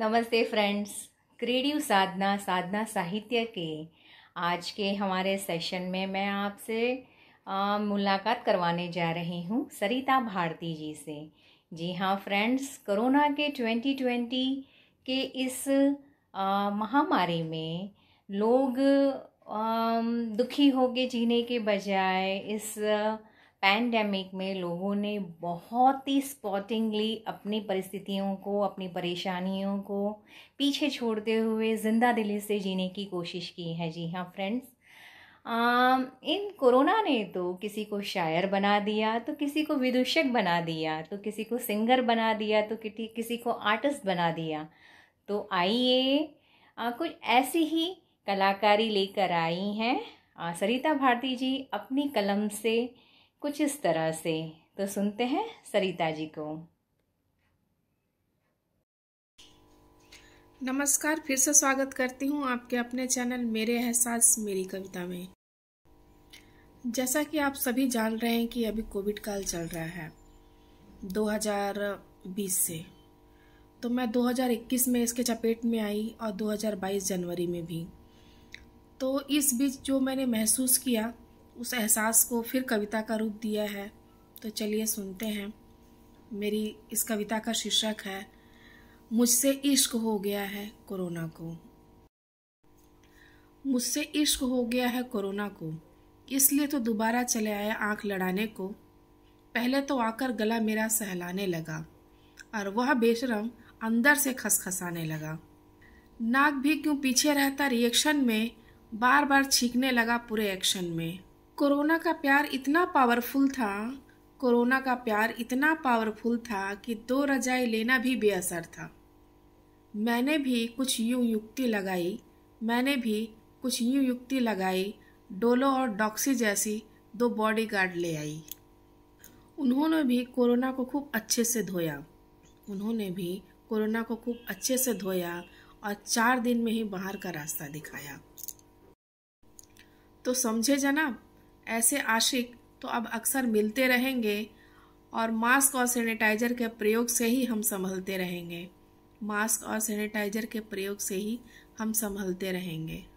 नमस्ते फ्रेंड्स क्रीडियो साधना साधना साहित्य के आज के हमारे सेशन में मैं आपसे मुलाकात करवाने जा रही हूँ सरिता भारती जी से जी हाँ फ्रेंड्स कोरोना के 2020 के इस महामारी में लोग आ, दुखी होके जीने के बजाय इस आ, पैंडमिक में लोगों ने बहुत ही स्पॉटिंगली अपनी परिस्थितियों को अपनी परेशानियों को पीछे छोड़ते हुए ज़िंदा दिली से जीने की कोशिश की है जी हाँ फ्रेंड्स इन कोरोना ने तो किसी को शायर बना दिया तो किसी को विदूषक बना दिया तो किसी को सिंगर बना दिया तो किसी को आर्टिस्ट बना दिया तो आइए कुछ ऐसी ही कलाकारी लेकर आई हैं सरिता भारती जी अपनी कलम से कुछ इस तरह से तो सुनते हैं सरिता जी को नमस्कार फिर से स्वागत करती हूँ आपके अपने चैनल मेरे एहसास मेरी कविता में जैसा कि आप सभी जान रहे हैं कि अभी कोविड काल चल रहा है 2020 से तो मैं 2021 में इसके चपेट में आई और 2022 जनवरी में भी तो इस बीच जो मैंने महसूस किया उस एहसास को फिर कविता का रूप दिया है तो चलिए सुनते हैं मेरी इस कविता का शीर्षक है मुझसे इश्क हो गया है कोरोना को मुझसे इश्क हो गया है कोरोना को इसलिए तो दोबारा चले आए आंख लड़ाने को पहले तो आकर गला मेरा सहलाने लगा और वह बेशरम अंदर से खसखसाने लगा नाक भी क्यों पीछे रहता रिएक्शन में बार बार छींकने लगा पूरे एक्शन में कोरोना का प्यार इतना पावरफुल था कोरोना का प्यार इतना पावरफुल था कि दो रजाई लेना भी बेअसर था मैंने भी कुछ यूं युक्ति लगाई मैंने भी कुछ यूं युक्ति लगाई डोलो और डॉक्सी जैसी दो बॉडीगार्ड ले आई उन्होंने भी कोरोना को खूब अच्छे से धोया उन्होंने भी कोरोना को खूब अच्छे से धोया और चार दिन में ही बाहर का रास्ता दिखाया तो समझे जनाब ऐसे आशिक तो अब अक्सर मिलते रहेंगे और मास्क और सैनिटाइजर के प्रयोग से ही हम संभलते रहेंगे मास्क और सैनिटाइजर के प्रयोग से ही हम संभलते रहेंगे